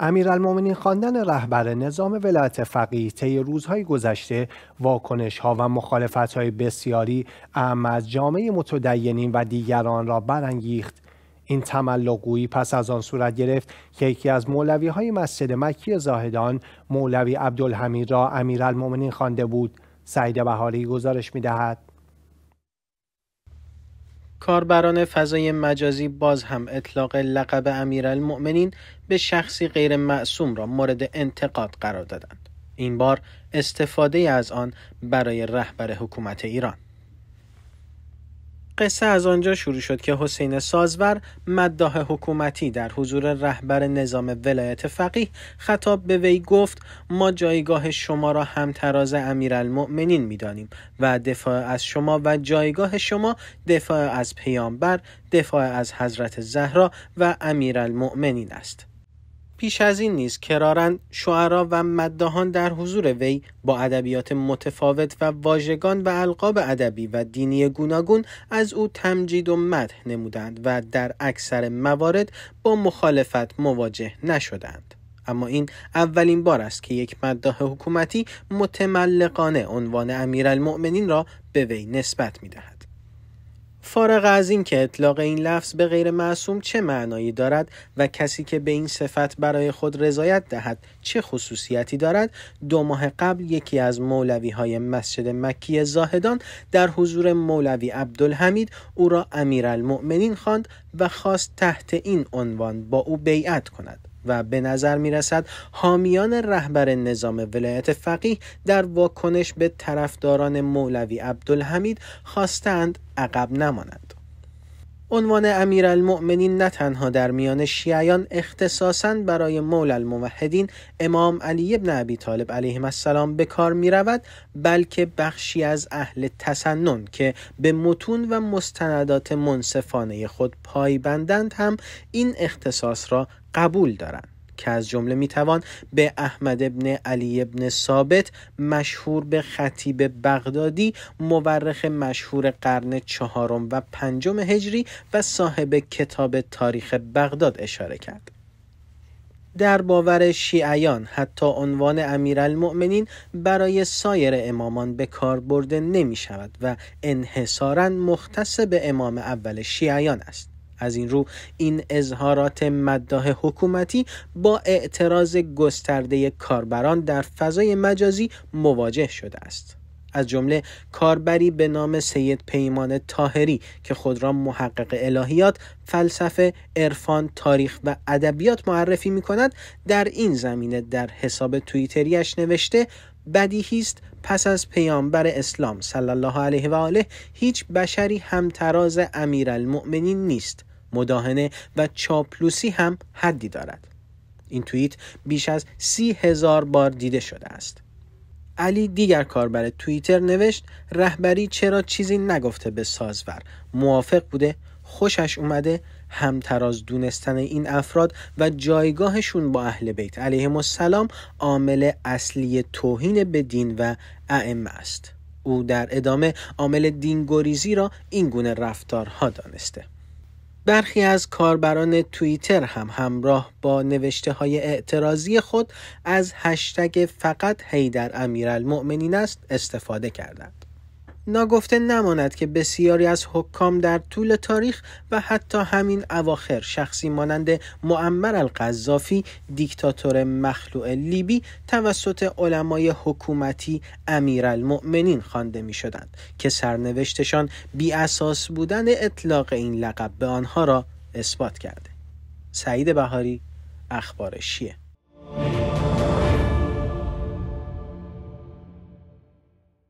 امیرالمومنین خواندن رهبر نظام ولایت فقیه طی روزهای گذشته واکنش ها و مخالفت های بسیاری اعم از جامعه متدینین و دیگران را برانگیخت این تملقگویی پس از آن صورت گرفت که یکی از مولوی های مسجد مکی زاهدان مولوی عبدالحمید را امیرالمومنین خوانده بود سعید بهاری گزارش می کاربران فضای مجازی باز هم اطلاق لقب امیرالمؤمنین به شخصی غیر معصوم را مورد انتقاد قرار دادند. این بار استفاده از آن برای رهبر حکومت ایران قصه از آنجا شروع شد که حسین سازور مداح حکومتی در حضور رهبر نظام ولایت فقیه خطاب به وی گفت ما جایگاه شما را همتراز می دانیم و دفاع از شما و جایگاه شما دفاع از پیامبر دفاع از حضرت زهرا و امیرالمؤمنین است پیش از این نیز کرارن شعرا و مدهان در حضور وی با ادبیات متفاوت و واژگان و القاب ادبی و دینی گوناگون از او تمجید و مدح نمودند و در اکثر موارد با مخالفت مواجه نشدند اما این اولین بار است که یک مداح حکومتی متملقانه عنوان امیرالمؤمنین را به وی نسبت دهد. فارغ از این که اطلاق این لفظ به غیر معصوم چه معنایی دارد و کسی که به این صفت برای خود رضایت دهد چه خصوصیتی دارد دو ماه قبل یکی از مولوی های مسجد مکی زاهدان در حضور مولوی عبدالحمید او را امیرالمؤمنین خواند و خواست تحت این عنوان با او بیعت کند و به نظر می رسد حامیان رهبر نظام ولایت فقیه در واکنش به طرفداران مولوی عبدالحمید خواستند عقب نمانند. عنوان امیرالمؤمنین نه تنها در میان شیعیان اختصاصا برای مول الموحدین امام علی ابن ابی طالب علیه السلام به کار می رود بلکه بخشی از اهل تسنن که به متون و مستندات منصفانه خود پایبندند هم این اختصاص را قبول دارند که از جمله میتوان به احمد ابن علی ابن ثابت مشهور به خطیب بغدادی مورخ مشهور قرن چهارم و پنجم هجری و صاحب کتاب تاریخ بغداد اشاره کرد. در باور شیعیان حتی عنوان امیرالمؤمنین برای سایر امامان به کار برده نمی شود و انحصارا مختص به امام اول شیعیان است. از این رو این اظهارات مداح حکومتی با اعتراض گسترده کاربران در فضای مجازی مواجه شده است. از جمله کاربری به نام سید پیمان تاهری که خود را محقق الهیات، فلسفه، عرفان، تاریخ و ادبیات معرفی می کند در این زمینه در حساب توییتریش نوشته بدیهی است پس از پیامبر اسلام صلی الله علیه و آله هیچ بشری همتراز امیرالمؤمنین نیست مداهنه و چاپلوسی هم حدی دارد این توییت بیش از سی هزار بار دیده شده است علی دیگر کاربر توییتر نوشت رهبری چرا چیزی نگفته به سازور موافق بوده خوشش اومده همتراز دونستن این افراد و جایگاهشون با اهل بیت علیه السلام عامل اصلی توهین به دین و ائمه است او در ادامه عامل دینگریزی را این گونه رفتارها دانسته برخی از کاربران توییتر هم همراه با نوشته های اعتراضی خود از هشتگ فقط هیدر امیرالمؤمنین است استفاده کردند. ناگفته نماند که بسیاری از حکام در طول تاریخ و حتی همین اواخر شخصی مانند معمر القذافی دیکتاتور مخلوع لیبی توسط علمای حکومتی امیرالمؤمنین خوانده می شدند که سرنوشتشان بی اساس بودن اطلاق این لقب به آنها را اثبات کرده سعید بهاری اخبار شیه